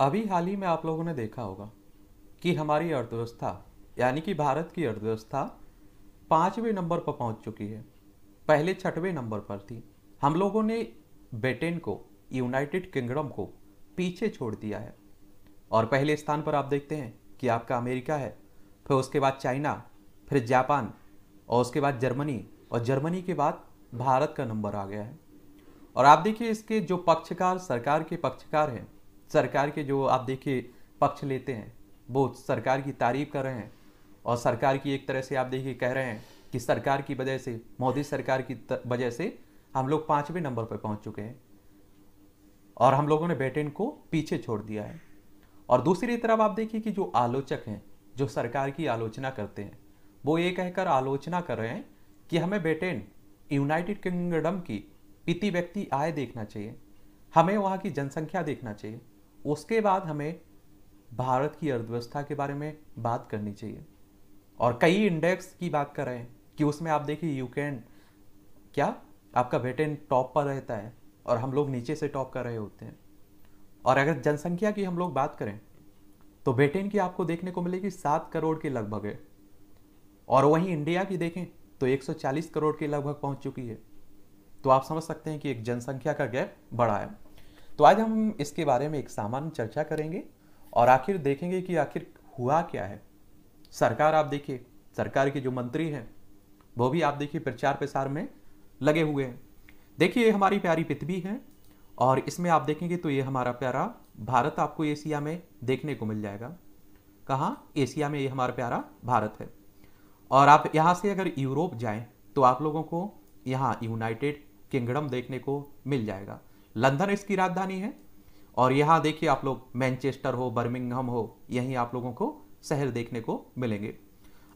अभी हाल ही में आप लोगों ने देखा होगा कि हमारी अर्थव्यवस्था यानी कि भारत की अर्थव्यवस्था पाँचवें नंबर पर पहुंच चुकी है पहले छठवें नंबर पर थी हम लोगों ने ब्रिटेन को यूनाइटेड किंगडम को पीछे छोड़ दिया है और पहले स्थान पर आप देखते हैं कि आपका अमेरिका है फिर उसके बाद चाइना फिर जापान और उसके बाद जर्मनी और जर्मनी के बाद भारत का नंबर आ गया है और आप देखिए इसके जो पक्षकार सरकार के पक्षकार हैं सरकार के जो आप देखिए पक्ष लेते हैं वो सरकार की तारीफ कर रहे हैं और सरकार की एक तरह से आप देखिए कह रहे हैं कि सरकार की वजह से मोदी सरकार की वजह से हम लोग पाँचवें नंबर पर पहुंच चुके हैं और हम लोगों ने ब्रिटेन को पीछे छोड़ दिया है और दूसरी तरफ आप देखिए कि जो आलोचक हैं जो सरकार की आलोचना करते हैं वो ये कहकर आलोचना कर रहे हैं कि हमें ब्रिटेन यूनाइटेड किंगडम की पिति व्यक्ति आय देखना चाहिए हमें वहाँ की जनसंख्या देखना चाहिए उसके बाद हमें भारत की अर्थव्यवस्था के बारे में बात करनी चाहिए और कई इंडेक्स की बात कर रहे हैं कि उसमें आप देखिए यू कैन क्या आपका ब्रिटेन टॉप पर रहता है और हम लोग नीचे से टॉप कर रहे होते हैं और अगर जनसंख्या की हम लोग बात करें तो ब्रिटेन की आपको देखने को मिलेगी सात करोड़ के लगभग है और वहीं इंडिया की देखें तो 140 करोड़ के लगभग पहुंच चुकी है तो आप समझ सकते हैं कि एक जनसंख्या का गैप बड़ा है तो आज हम इसके बारे में एक सामान्य चर्चा करेंगे और आखिर देखेंगे कि आखिर हुआ क्या है सरकार आप देखिए सरकार के जो मंत्री हैं वो भी आप देखिए प्रचार प्रसार में लगे हुए हैं देखिए हमारी प्यारी पृथ्वी है और इसमें आप देखेंगे तो ये हमारा प्यारा भारत आपको एशिया में देखने को मिल जाएगा कहाँ एशिया में ये हमारा प्यारा भारत है और आप यहाँ से अगर यूरोप जाएं तो आप लोगों को यहाँ यूनाइटेड किंगडम देखने को मिल जाएगा लंदन इसकी राजधानी है और यहाँ देखिए आप लोग मैनचेस्टर हो बर्मिंगहम हो यहीं आप लोगों को शहर देखने को मिलेंगे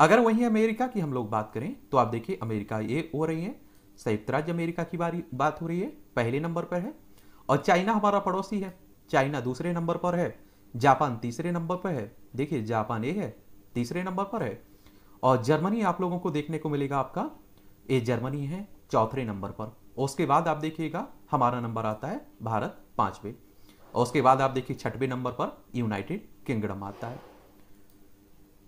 अगर वहीं अमेरिका की हम लोग बात करें तो आप देखिए अमेरिका ये हो रही है संयुक्त राज्य अमेरिका की बारी बात हो रही है पहले नंबर पर है और चाइना हमारा पड़ोसी है चाइना दूसरे नंबर पर है जापान तीसरे नंबर पर है देखिए जापान ये है तीसरे नंबर पर है और जर्मनी आप लोगों को देखने को मिलेगा आपका ये जर्मनी है चौथे नंबर पर उसके बाद आप देखिएगा हमारा नंबर आता है भारत पांचवे और उसके बाद आप देखिए छठवें नंबर पर यूनाइटेड किंगडम आता है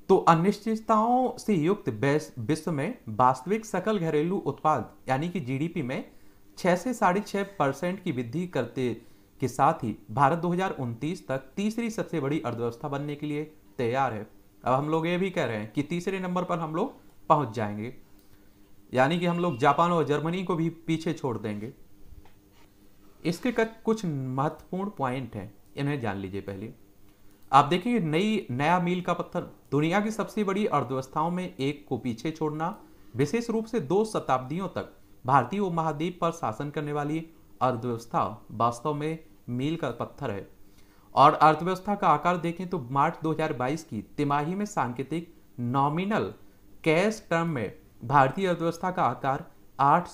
तो अनिश्चितताओं से युक्त विश्व में वास्तविक सकल घरेलू उत्पाद यानी कि जीडीपी में छह से साढ़े छः परसेंट की वृद्धि करते के साथ ही भारत दो तक तीसरी सबसे बड़ी अर्थव्यवस्था बनने के लिए तैयार है अब हम लोग ये भी कह रहे हैं कि तीसरे नंबर पर हम लोग पहुंच जाएंगे यानी कि हम लोग जापान और जर्मनी को भी पीछे छोड़ देंगे इसके कुछ महत्वपूर्ण पॉइंट हैं इन्हें जान लीजिए पहले आप देखेंगे नई नया मील का पत्थर दुनिया की सबसे बड़ी अर्थव्यवस्थाओं में एक को पीछे छोड़ना विशेष रूप से दो शताब्दियों तक भारतीय उपमहाद्वीप पर शासन करने वाली अर्थव्यवस्था वास्तव में मील का पत्थर है और अर्थव्यवस्था का आकार देखें तो मार्च 2022 की तिमाही में सांकेतिक नॉमिनल कैश टर्म में भारतीय अर्थव्यवस्था का आकार आठ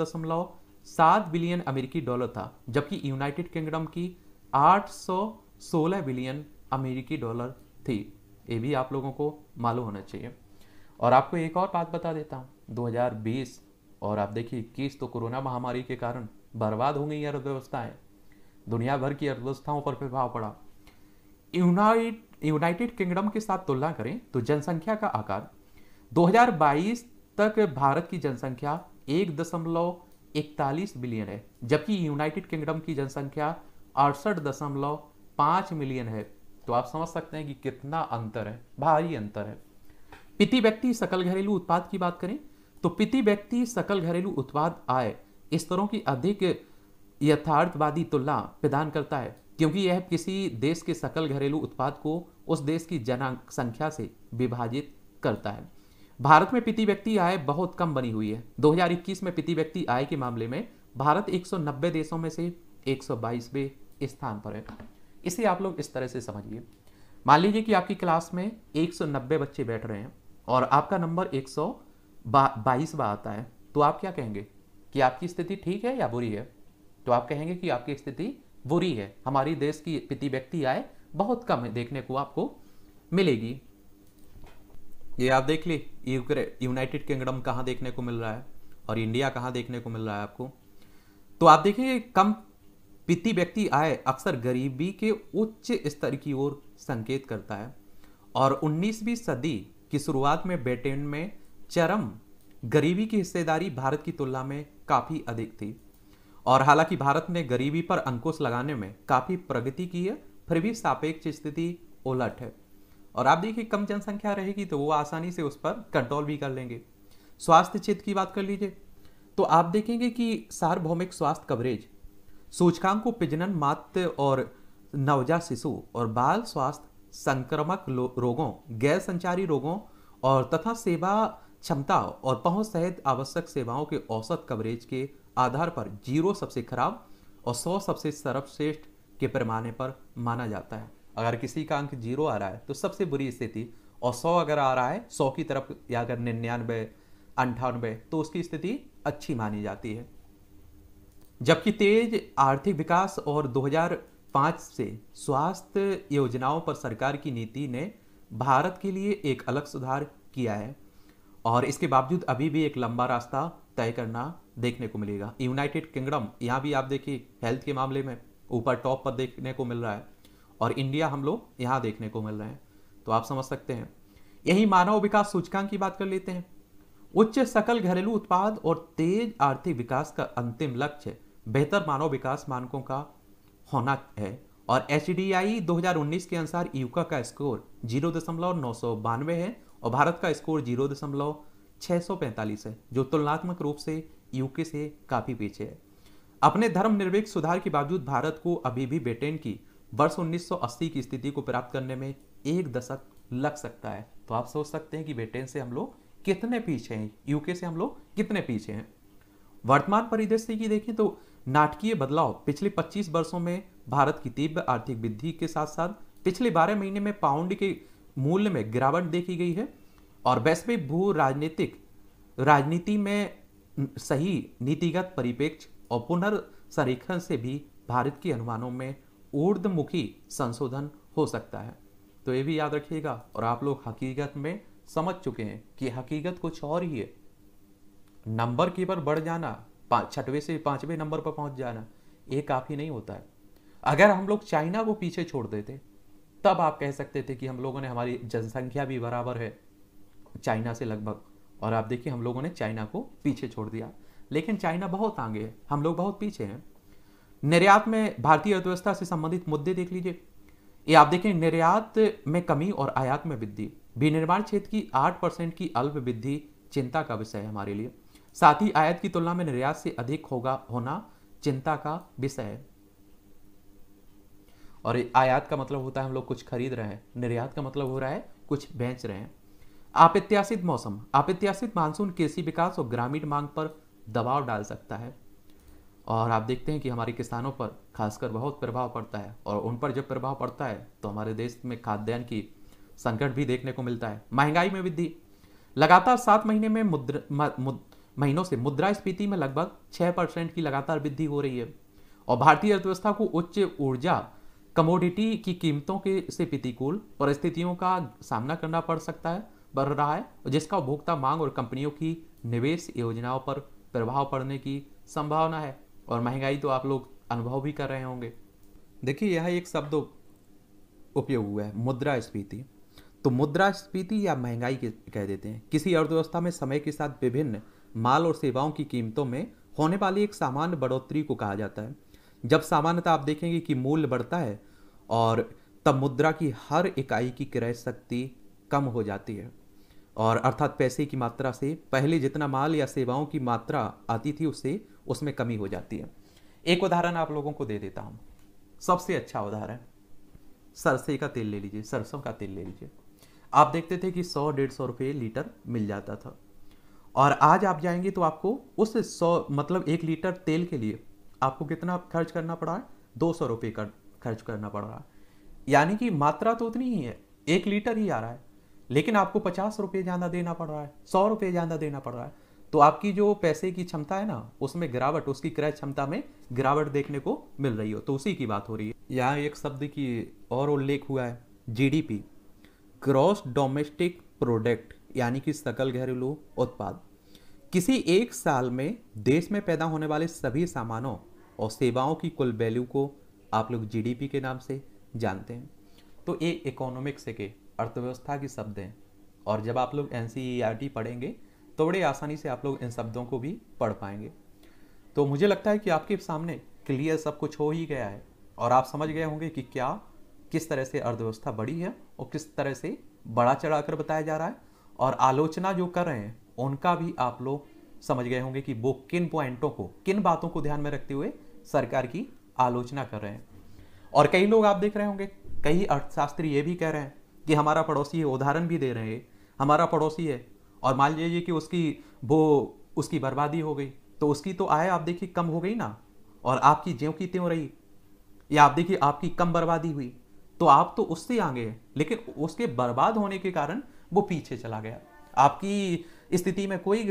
दशमलव सात बिलियन अमेरिकी डॉलर था जबकि यूनाइटेड किंगडम की 816 बिलियन अमेरिकी डॉलर थी ये भी आप लोगों को मालूम होना चाहिए और आपको एक और बात बता देता हूँ 2020 और आप देखिए इक्कीस तो कोरोना महामारी के कारण बर्बाद हो गई यार अर्थव्यवस्थाएं दुनिया भर की अर्थव्यवस्थाओं पर प्रभाव पड़ा यूनाइट यूनाइटेड किंगडम के साथ तुलना करें तो जनसंख्या का आकार 2022 तक भारत की जनसंख्या एक दशमलव इकतालीस मिलियन है जबकि यूनाइटेड किंगडम की जनसंख्या अड़सठ दशमलव पाँच मिलियन है तो आप समझ सकते हैं कि कितना अंतर है भारी अंतर है पिति व्यक्ति सकल घरेलू उत्पाद की बात करें तो पिति व्यक्ति सकल घरेलू उत्पाद आय इस तरह की अधिक यथार्थवादी तुलना प्रदान करता है क्योंकि यह किसी देश के सकल घरेलू उत्पाद को उस देश की जनसंख्या से विभाजित करता है भारत में पिति व्यक्ति आय बहुत कम बनी हुई है 2021 में पिति व्यक्ति आय के मामले में भारत 190 देशों में से 122वें स्थान पर है इसे आप लोग इस तरह से समझिए मान लीजिए कि आपकी क्लास में 190 बच्चे बैठ रहे हैं और आपका नंबर एक सौ आता है तो आप क्या कहेंगे कि आपकी स्थिति ठीक है या बुरी है तो आप कहेंगे कि आपकी स्थिति बुरी है हमारी देश की पिति व्यक्ति आय बहुत कम है देखने को आपको मिलेगी ये आप देख ली यूनाइटेड किंगडम कहाँ देखने को मिल रहा है और इंडिया कहाँ देखने को मिल रहा है आपको तो आप देखेंगे कम वित्तीय व्यक्ति आए अक्सर गरीबी के उच्च स्तर की ओर संकेत करता है और 19वीं सदी की शुरुआत में ब्रिटेन में चरम गरीबी की हिस्सेदारी भारत की तुलना में काफ़ी अधिक थी और हालांकि भारत ने गरीबी पर अंकुश लगाने में काफ़ी प्रगति की है फिर भी सापेक्ष स्थिति उलट है और आप देखिए कम जनसंख्या रहेगी तो वो आसानी से उस पर कंट्रोल भी कर लेंगे स्वास्थ्य क्षेत्र की बात कर लीजिए तो आप देखेंगे कि सार्वभौमिक स्वास्थ्य कवरेज सूचकांक को प्रजनन मात्र और नवजात शिशु और बाल स्वास्थ्य संक्रमक रोगों गैर संचारी रोगों और तथा सेवा क्षमता और पहुंच सहित आवश्यक सेवाओं के औसत कवरेज के आधार पर जीरो सबसे खराब और सौ सबसे सर्वश्रेष्ठ के पैमाने पर माना जाता है अगर किसी का अंक जीरो आ रहा है तो सबसे बुरी स्थिति और सौ अगर आ रहा है सौ की तरफ या अगर निन्यानवे अंठानवे तो उसकी स्थिति अच्छी मानी जाती है जबकि तेज आर्थिक विकास और 2005 से स्वास्थ्य योजनाओं पर सरकार की नीति ने भारत के लिए एक अलग सुधार किया है और इसके बावजूद अभी भी एक लंबा रास्ता तय करना देखने को मिलेगा यूनाइटेड किंगडम यहाँ भी आप देखिए हेल्थ के मामले में ऊपर टॉप पर देखने को मिल रहा है और इंडिया हम लोग यहाँ देखने को मिल रहे हैं तो आप समझ सकते हैं यही मानव विकास सूचकांक की बात कर लेते हैं उच्च सकल घरेलू उत्पाद और तेज आर्थिक विकास का अंतिम लक्ष्य बेहतर मानव विकास मानकों का होना है और एच 2019 के अनुसार यूका का स्कोर जीरो दशमलव नौ सौ बानवे है और भारत का स्कोर जीरो दशमलव छः सौ पैंतालीस है जो तुलनात्मक रूप से यूके से काफ़ी पीछे है अपने धर्म धर्मनिरपेक्ष सुधार के बावजूद भारत को अभी भी ब्रिटेन की वर्ष 1980 की स्थिति को प्राप्त करने में एक दशक लग सकता है तो आप सोच सकते हैं कि ब्रिटेन से हम लोग कितने पीछे हैं यूके से हम लोग कितने पीछे हैं वर्तमान परिदृश्य की देखें तो नाटकीय बदलाव पिछले 25 वर्षों में भारत की तीव्र आर्थिक वृद्धि के साथ साथ पिछले 12 महीने में पाउंड के मूल्य में गिरावट देखी गई है और वैश्विक भू राजनीतिक राजनीति में सही नीतिगत परिप्रेक्ष्य और पुनर्संरेखण से भी भारत के अनुमानों में ऊर्धमुखी संशोधन हो सकता है तो ये भी याद रखिएगा और आप लोग हकीकत में समझ चुके हैं कि हकीकत कुछ और ही है नंबर की पर बढ़ जाना छठवें से पांचवें नंबर पर पहुंच जाना ये काफ़ी नहीं होता है अगर हम लोग चाइना को पीछे छोड़ देते तब आप कह सकते थे कि हम लोगों ने हमारी जनसंख्या भी बराबर है चाइना से लगभग और आप देखिए हम लोगों ने चाइना को पीछे छोड़ दिया लेकिन चाइना बहुत आगे है हम लोग बहुत पीछे हैं निर्यात में भारतीय अर्थव्यवस्था से संबंधित मुद्दे देख लीजिए ये आप देखें निर्यात में कमी और आयात में वृद्धि विनिर्माण क्षेत्र की आठ परसेंट की अल्प वृद्धि चिंता का विषय है हमारे लिए साथ ही आयात की तुलना में निर्यात से अधिक होगा होना चिंता का विषय है और आयात का मतलब होता है हम लोग कुछ खरीद रहे हैं निर्यात का मतलब हो रहा है कुछ बेच रहे हैं अप्रत्याशित मौसम अप्रत्याशित मानसून कृषि विकास और ग्रामीण मांग पर दबाव डाल सकता है और आप देखते हैं कि हमारे किसानों पर खासकर बहुत प्रभाव पड़ता है और उन पर जब प्रभाव पड़ता है तो हमारे देश में खाद्यान्न की संकट भी देखने को मिलता है महंगाई में वृद्धि लगातार सात महीने में मुद्र मुद, महीनों से मुद्रास्फीति में लगभग छः परसेंट की लगातार वृद्धि हो रही है और भारतीय अर्थव्यवस्था को उच्च ऊर्जा कमोडिटी की कीमतों के से प्रतिकूल परिस्थितियों का सामना करना पड़ सकता है बढ़ रहा है जिसका उपभोक्ता मांग और कंपनियों की निवेश योजनाओं पर प्रभाव पड़ने की संभावना है और महंगाई तो आप लोग अनुभव भी कर रहे होंगे देखिए यह एक शब्द उपयोग हुआ है मुद्रा स्फीति तो मुद्रा स्फीति या महंगाई कह देते हैं किसी अर्थव्यवस्था में समय के साथ विभिन्न माल और सेवाओं की कीमतों में होने वाली एक सामान्य बढ़ोतरी को कहा जाता है जब सामान्यतः आप देखेंगे कि मूल्य बढ़ता है और तब मुद्रा की हर इकाई की क्रय शक्ति कम हो जाती है और अर्थात पैसे की मात्रा से पहले जितना माल या सेवाओं की मात्रा आती थी उससे उसमें कमी हो जाती है एक उदाहरण आप लोगों को दे देता हूँ सबसे अच्छा उदाहरण सरसों का तेल ले लीजिए सरसों का तेल ले लीजिए आप देखते थे कि सौ डेढ़ सौ रुपये लीटर मिल जाता था और आज आप जाएंगे तो आपको उस सौ मतलब एक लीटर तेल के लिए आपको कितना खर्च करना पड़ा है दो सौ रुपये का खर्च करना पड़ रहा है यानी कि मात्रा तो उतनी ही है एक लीटर ही आ रहा है लेकिन आपको पचास रुपये ज़्यादा देना पड़ रहा है सौ रुपये ज़्यादा देना पड़ रहा है तो आपकी जो पैसे की क्षमता है ना उसमें गिरावट उसकी क्रय क्षमता में गिरावट देखने को मिल रही हो तो उसी की बात हो रही है यहाँ एक शब्द की और उल्लेख हुआ है जीडीपी ग्रॉस डोमेस्टिक प्रोडक्ट यानी कि सकल घरेलू उत्पाद किसी एक साल में देश में पैदा होने वाले सभी सामानों और सेवाओं की कुल वैल्यू को आप लोग जीडीपी के नाम से जानते हैं तो ये इकोनॉमिक्स के अर्थव्यवस्था के शब्द हैं और जब आप लोग एन e e e पढ़ेंगे तो बड़े आसानी से आप लोग इन शब्दों को भी पढ़ पाएंगे तो मुझे लगता है कि आपके सामने क्लियर सब कुछ हो ही गया है और आप समझ गए होंगे कि क्या किस तरह से अर्थव्यवस्था बढ़ी है और किस तरह से बड़ा चढ़ा कर बताया जा रहा है और आलोचना जो कर रहे हैं उनका भी आप लोग समझ गए होंगे कि वो किन पॉइंटों को किन बातों को ध्यान में रखते हुए सरकार की आलोचना कर रहे हैं और कई लोग आप देख रहे होंगे कई अर्थशास्त्री ये भी कह रहे हैं कि हमारा पड़ोसी है उदाहरण भी दे रहे हैं हमारा पड़ोसी है और मान लीजिए कि उसकी वो उसकी बर्बादी हो गई तो उसकी तो आय आप देखिए कम हो गई ना और आपकी ज्यों की त्यों रही या आप देखिए आपकी कम बर्बादी हुई तो आप तो उससे आगे हैं लेकिन उसके बर्बाद होने के कारण वो पीछे चला गया आपकी स्थिति में कोई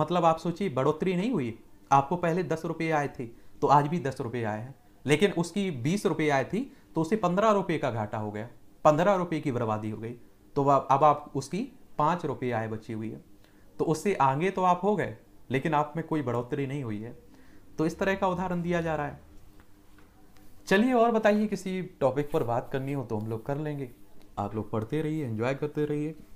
मतलब आप सोचिए बढ़ोतरी नहीं हुई आपको पहले दस रुपये आए थे तो आज भी दस रुपये आए हैं लेकिन उसकी बीस रुपये आए थी तो उसे पंद्रह रुपये का घाटा हो गया पंद्रह रुपये की बर्बादी हो गई तो अब आप उसकी पाँच रुपये आय बची हुई है तो उससे आगे तो आप हो गए लेकिन आप में कोई बढ़ोतरी नहीं हुई है तो इस तरह का उदाहरण दिया जा रहा है चलिए और बताइए किसी टॉपिक पर बात करनी हो तो हम लोग कर लेंगे आप लोग पढ़ते रहिए एंजॉय करते रहिए